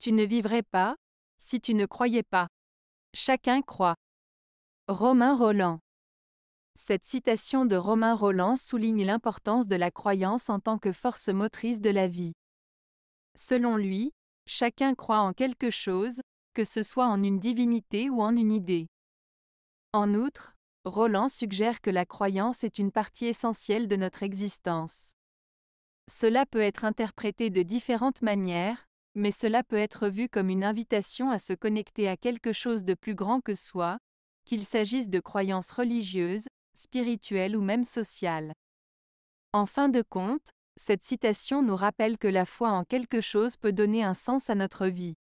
Tu ne vivrais pas si tu ne croyais pas. Chacun croit. Romain Roland. Cette citation de Romain Roland souligne l'importance de la croyance en tant que force motrice de la vie. Selon lui, chacun croit en quelque chose, que ce soit en une divinité ou en une idée. En outre, Roland suggère que la croyance est une partie essentielle de notre existence. Cela peut être interprété de différentes manières, mais cela peut être vu comme une invitation à se connecter à quelque chose de plus grand que soi, qu'il s'agisse de croyances religieuses, spirituelles ou même sociales. En fin de compte, cette citation nous rappelle que la foi en quelque chose peut donner un sens à notre vie.